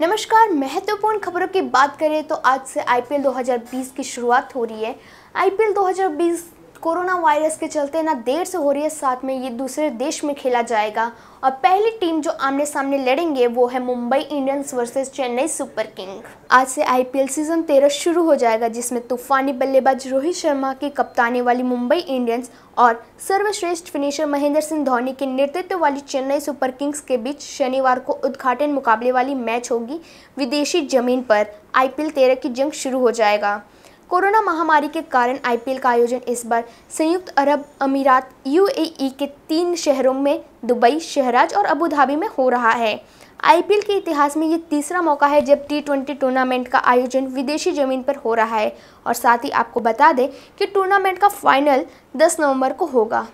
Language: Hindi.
नमस्कार महत्वपूर्ण खबरों की बात करें तो आज से आईपीएल 2020 की शुरुआत हो रही है आईपीएल 2020 कोरोना वायरस के चलते ना देर से हो रही है साथ में ये दूसरे देश में खेला जाएगा और पहली टीम जो आमने सामने लड़ेंगे वो है Mumbai Indians versus Chennai super king आज से आईपीएल सीजन तेरह शुरू हो जाएगा जिसमें तूफानी बल्लेबाज रोहित शर्मा की कप्तानी वाली मुंबई इंडियंस और सर्वश्रेष्ठ फिनिशर महेंद्र सिंह धोनी के नेतृत्व वाली चेन्नई सुपर किंग्स के बीच शनिवार को उद्घाटन मुकाबले वाली मैच होगी विदेशी जमीन पर आईपीएल तेरह की जंग शुरू हो जाएगा कोरोना महामारी के कारण आईपीएल का आयोजन इस बार संयुक्त अरब अमीरात यूएई के तीन शहरों में दुबई शहराज और अबूधाबी में हो रहा है आईपीएल के इतिहास में ये तीसरा मौका है जब टी ट्वेंटी टूर्नामेंट का आयोजन विदेशी ज़मीन पर हो रहा है और साथ ही आपको बता दें कि टूर्नामेंट का फाइनल 10 नवंबर को होगा